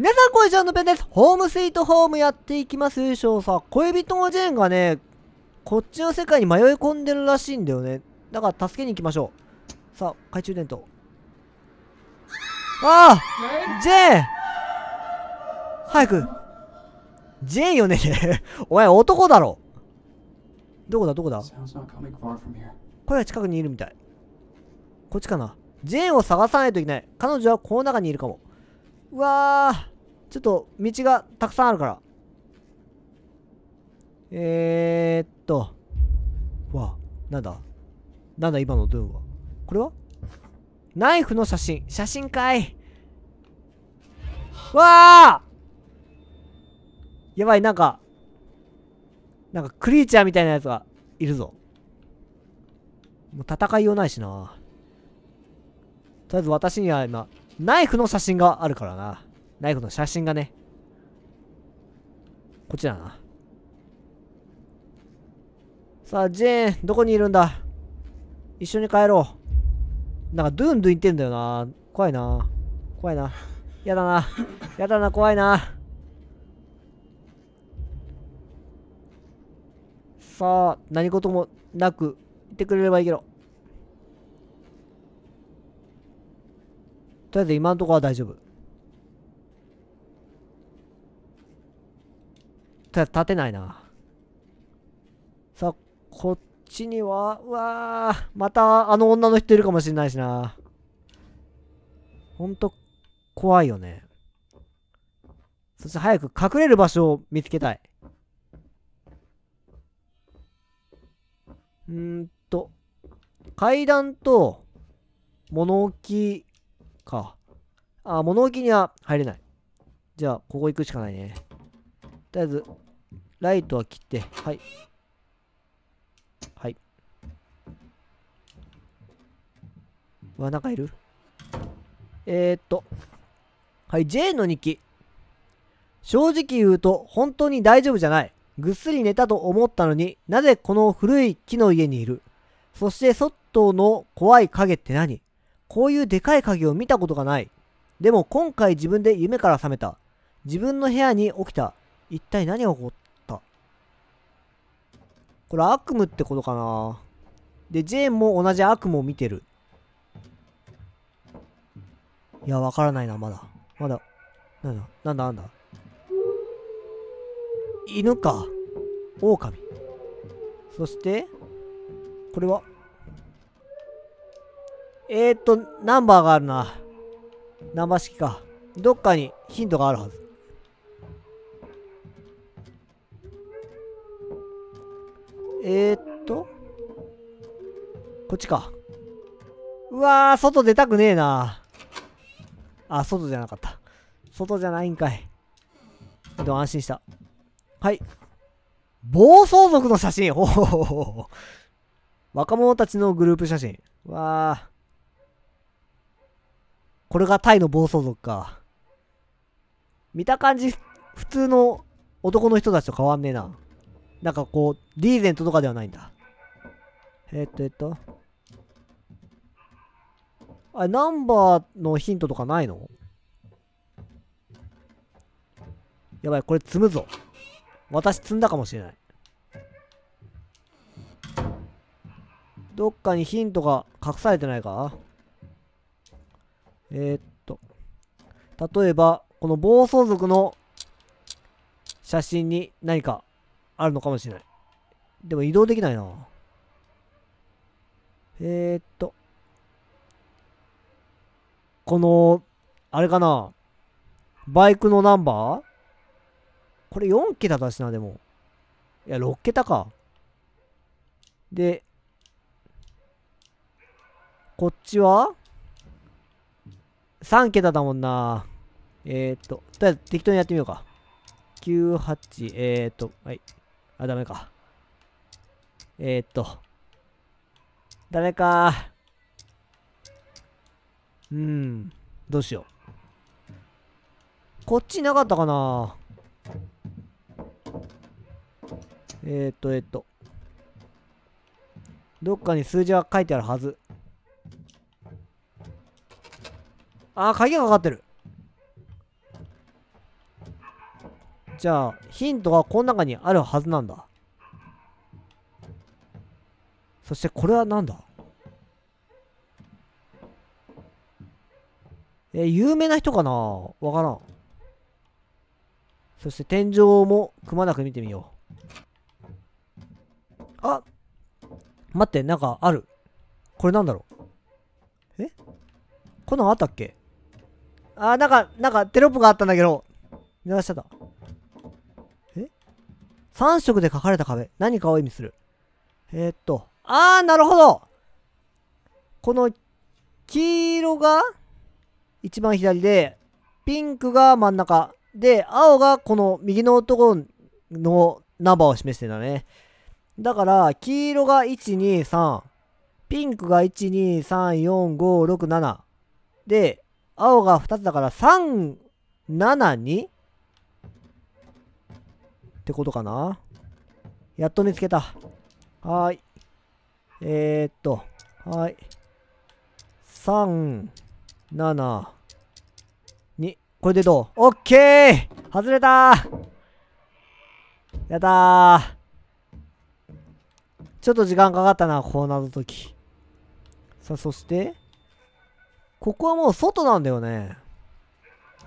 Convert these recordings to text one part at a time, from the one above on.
皆さん、こんにちは、のぺんです。ホームスイートホームやっていきますでしょうさ。恋人のジェーンがね、こっちの世界に迷い込んでるらしいんだよね。だから助けに行きましょう。さあ、懐中電灯。ああジェーン早く。ジェーンよね お前男だろ。どこだどこだ声は近くにいるみたい。こっちかな。ジェーンを探さないといけない。彼女はこの中にいるかも。うわーちょっと道がたくさんあるからえー、っとわなんだなんだ今のドゥンはこれはナイフの写真写真かいわあやばいなんかなんかクリーチャーみたいなやつがいるぞもう戦いようないしなとりあえず私には今ナイフの写真があるからな。ナイフの写真がね。こっちだな。さあ、ジェーン、どこにいるんだ一緒に帰ろう。なんか、ドゥンドゥン言ってんだよな。怖いな。怖いな。やだな。やだな、怖いな。さあ、何事もなく、いってくれればいいけど。とりあえず今のところは大丈夫。とりあえず立てないな。さあ、こっちには、うわー、またあの女の人いるかもしれないしな。ほんと、怖いよね。そして早く隠れる場所を見つけたい。うんと、階段と、物置か。あ、物置には入れない。じゃあ、ここ行くしかないね。とりあえず、ライトは切って、はい。はい。うわ、中いるえー、っと。はい、J の日記。正直言うと、本当に大丈夫じゃない。ぐっすり寝たと思ったのになぜこの古い木の家にいるそして外の怖い影って何こういうでかい鍵を見たことがない。でも今回自分で夢から覚めた。自分の部屋に起きた。一体何が起こったこれ悪夢ってことかなで、ジェーンも同じ悪夢を見てる。いや、わからないな、まだ。まだ。なんだ、なんだ、なんだ。犬か。狼。そして、これはえー、っと、ナンバーがあるな。ナンバー式か。どっかにヒントがあるはず。えー、っと。こっちか。うわー、外出たくねえな。あ、外じゃなかった。外じゃないんかい。でも安心した。はい。暴走族の写真ほほほ若者たちのグループ写真。わあ。これがタイの暴走族か。見た感じ、普通の男の人たちと変わんねえな。なんかこう、リーゼントとかではないんだ。えー、っと、えっと。あれ、ナンバーのヒントとかないのやばい、これ積むぞ。私積んだかもしれない。どっかにヒントが隠されてないかえー、っと、例えば、この暴走族の写真に何かあるのかもしれない。でも移動できないな。えー、っと、この、あれかな。バイクのナンバーこれ4桁だしな、でも。いや、6桁か。で、こっちは3桁だもんな。えー、っと、とりあえず適当にやってみようか。98、えー、っと、はい。あ、ダメか。えー、っと、ダメか。うん、どうしよう。こっちなかったかなえー、っと、えー、っと。どっかに数字は書いてあるはず。あー鍵がかかってるじゃあヒントはこの中にあるはずなんだそしてこれは何だえ有名な人かなわからんそして天井もくまなく見てみようあ待ってなんかあるこれなんだろうえこんなんあったっけあー、なんか、なんかテロップがあったんだけど、見逃しちゃった。え ?3 色で書かれた壁。何かを意味する。えー、っと、あー、なるほどこの、黄色が一番左で、ピンクが真ん中。で、青がこの右のところのナンバーを示してんだね。だから、黄色が1、2、3。ピンクが1、2、3、4、5、6、7。で、青が2つだから3、7、2? ってことかなやっと見つけた。はーい。えー、っと、はい。3、7、2。これでどうオッケー外れたやったーちょっと時間かかったな、こう謎解き。さあ、そして、ここはもう外なんだよね。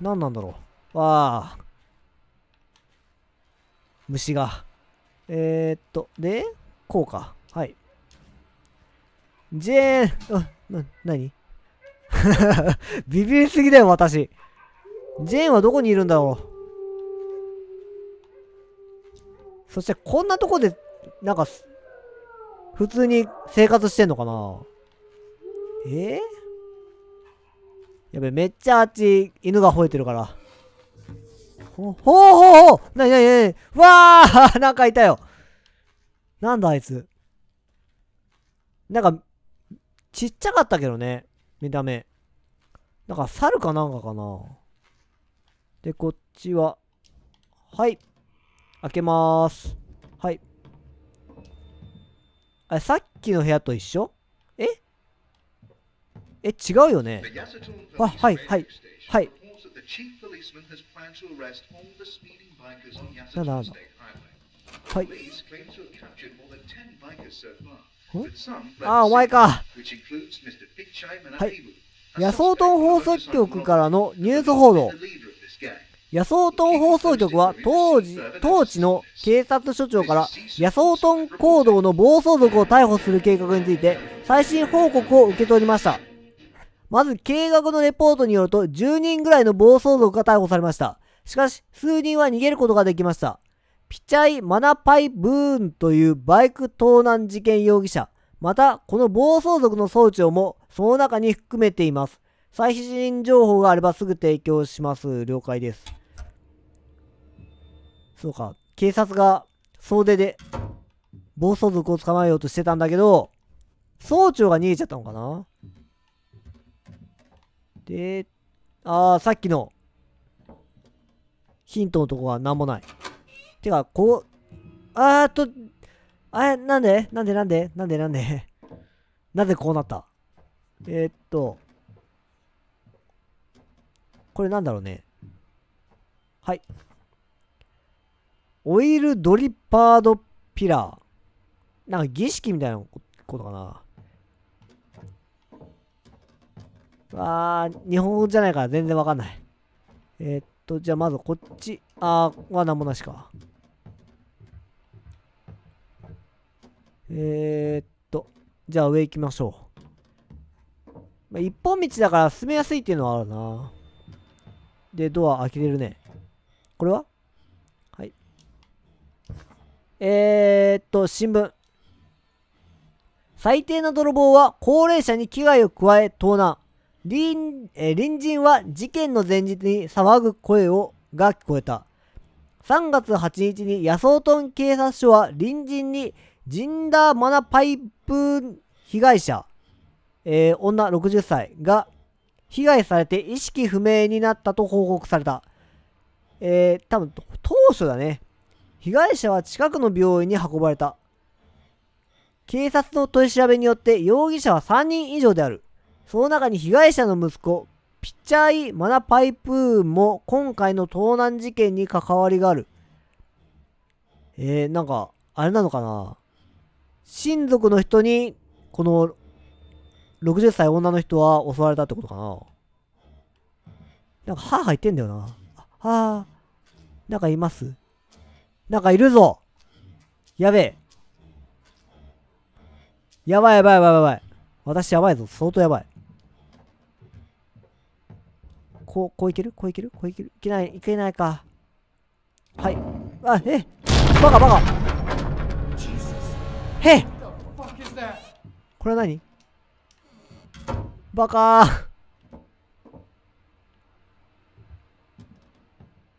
何なんだろう。わあ。虫が。えー、っと、で、こうか。はい。ジェーン、あ、な、なに ビビりすぎだよ、私。ジェーンはどこにいるんだろう。そして、こんなとこで、なんか、普通に生活してんのかなえー、やべ、めっちゃあっち、犬が吠えてるから。ほ、ほうほうほうなになになにわあなんかいたよなんだあいつ。なんか、ちっちゃかったけどね。見た目。なんか猿かなんかかな。で、こっちは。はい。開けまーす。はい。あれ、さっきの部屋と一緒え、違うよねあ、はい、はい、はい。なんだなんだはい。あ、お前か。はい。野草党放送局からのニュース報道。野草党放送局は当時、当地の警察署長から野草党行動の暴走族を逮捕する計画について最新報告を受け取りました。まず計画のレポートによると10人ぐらいの暴走族が逮捕されました。しかし、数人は逃げることができました。ピチャイ・マナパイ・ブーンというバイク盗難事件容疑者、また、この暴走族の総長も、その中に含めています。最新情報があればすぐ提供します。了解です。そうか、警察が総出で暴走族を捕まえようとしてたんだけど、総長が逃げちゃったのかなで、ああ、さっきのヒントのとこは何もない。てか、こう、あーっと、あれ、なんでなんでなんでなんでなんでなぜこうなったえー、っと、これなんだろうね。はい。オイルドリッパードピラー。なんか儀式みたいなことかな。あー、日本語じゃないから全然わかんない。えー、っと、じゃあまずこっち、あーは何もなしか。えー、っと、じゃあ上行きましょう。まあ、一本道だから進めやすいっていうのはあるな。で、ドア開けれるね。これははい。えー、っと、新聞。最低な泥棒は高齢者に危害を加え盗難。隣え隣人は事件の前日に騒ぐ声をが聞こえた。3月8日にヤソートン警察署は隣人にジンダーマナパイプ被害者、えー、女60歳が被害されて意識不明になったと報告された。えー、多分当初だね。被害者は近くの病院に運ばれた。警察の取り調べによって容疑者は3人以上である。その中に被害者の息子、ピッチャーイ・マナパイプーンも今回の盗難事件に関わりがある。えー、なんか、あれなのかな親族の人に、この、60歳女の人は襲われたってことかななんか歯入ってんだよな。あ、なんかいますなんかいるぞやべえ。やばいやばいやばいやばい。私やばいぞ。相当やばい。こう、こういけるこういけるこういけるいけない、いけないか。はい。あ、えバカバカへっこれは何バカー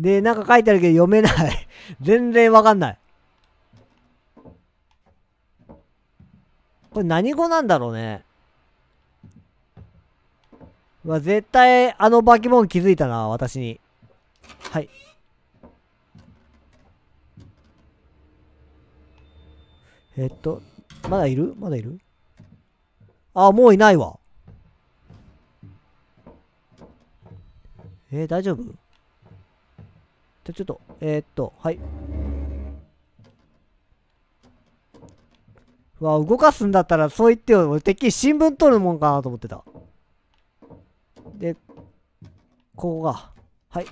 で、なんか書いてあるけど読めない全然わかんない。これ何語なんだろうね。わ、絶対、あの化け物気づいたな、私に。はい。えっと、まだいるまだいるあ、もういないわ。えー、大丈夫じゃ、ちょっと、えー、っと、はい。うわ、動かすんだったら、そう言ってよ。俺、てっきり新聞取るもんかなと思ってた。で、ここが。はい。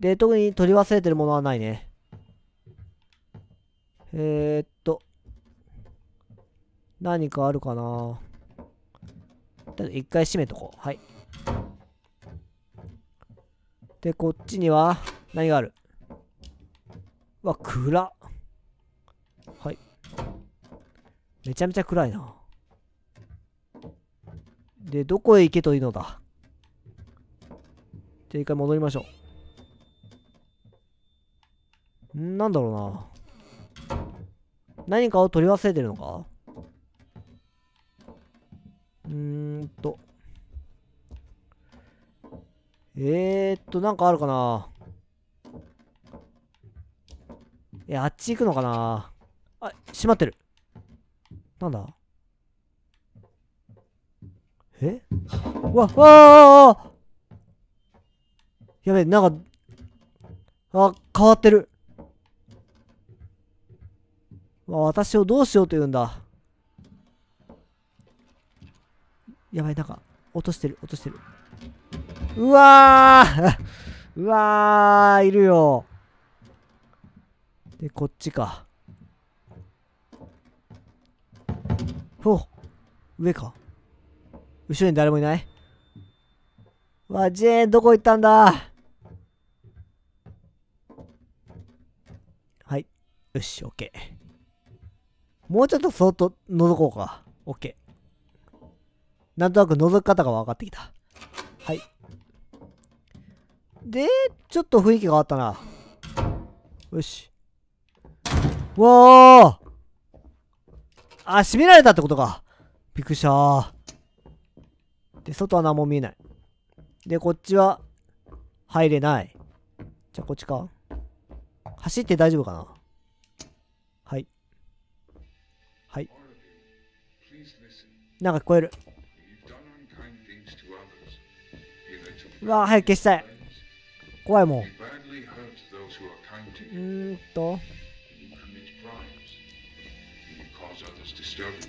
で、特に取り忘れてるものはないね。えー、っと、何かあるかなだ一回閉めとこう。はい。で、こっちには何があるうわ、暗はい。めちゃめちゃ暗いな。で、どこへ行けというのだじゃ一回戻りましょう。んなんだろうな。何かを取り忘れてるのかうーんと。えー、っと、なんかあるかなえ、あっち行くのかなあ、閉まってる。なんだえわ、わあやべなんか、あ、変わってる。私をどうしようと言うんだ。やばい、なんか、落としてる、落としてる。うわー うわーいるよ。で、こっちか。ほう。上か。後ろに誰もいないわ、ジェーン、どこ行ったんだはい。よし、オッケー。もうちょっとそっと覗こうか。オッケー。なんとなく覗き方が分かってきた。はい。で、ちょっと雰囲気変わったな。よし。わあ。あ、閉められたってことか。びっくりしたで、外は何も見えない。で、こっちは入れない。じゃあこっちか。走って大丈夫かなはい。はい。なんか聞こえる。うわ早く消したい。怖いもん。うーんと。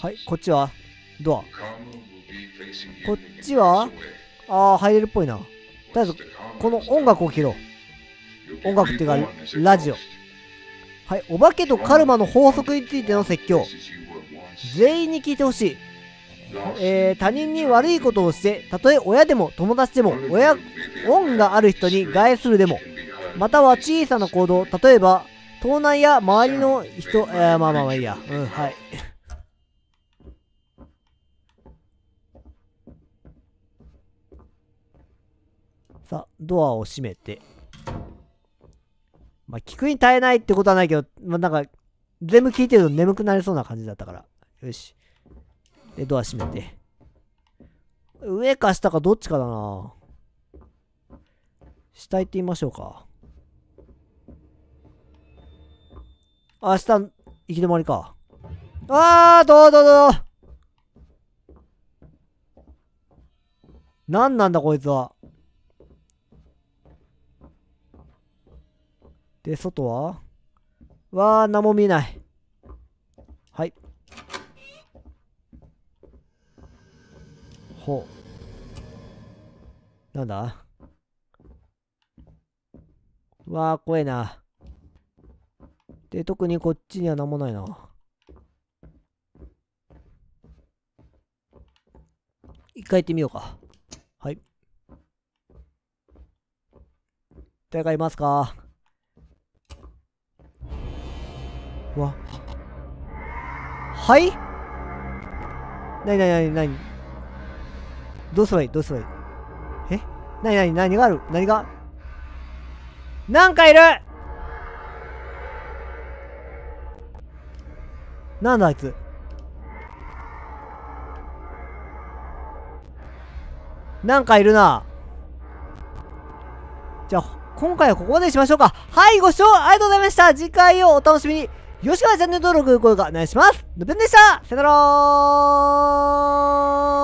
はい、こっちはドア。こっちはああ、入れるっぽいな。とりあえず、この音楽を切ろう。音楽っていうか、ラジオ。はい、お化けとカルマの法則についての説教。全員に聞いてほしい。えー、他人に悪いことをして、たとえ親でも友達でも、親、恩がある人に害するでも、または小さな行動、例えば、盗難や周りの人、えー、まあまあまあいいや。うん、はい。さあ、ドアを閉めて。まあ、聞くに耐えないってことはないけど、まあ、なんか、全部聞いてると眠くなりそうな感じだったから。よし。で、ドア閉めて。上か下かどっちかだな下行ってみましょうか。あ、下、行き止まりか。あー、どうどうどうぞ。何なんだこいつは。で、外はわー、何も見えない。はい。ほう。なんだわー、怖えな。で、特にこっちには何もないな。一回行ってみようか。はい。誰かいますかわはいなになになにどうすればいいどうすればいいえなになに何がある何がなんかいるなんだあいつなんかいるなじゃあ今回はここまでにしましょうかはいご視聴ありがとうございました次回をお楽しみによしはチャンネル登録、高評価お願いします。のぶんでしたさよなら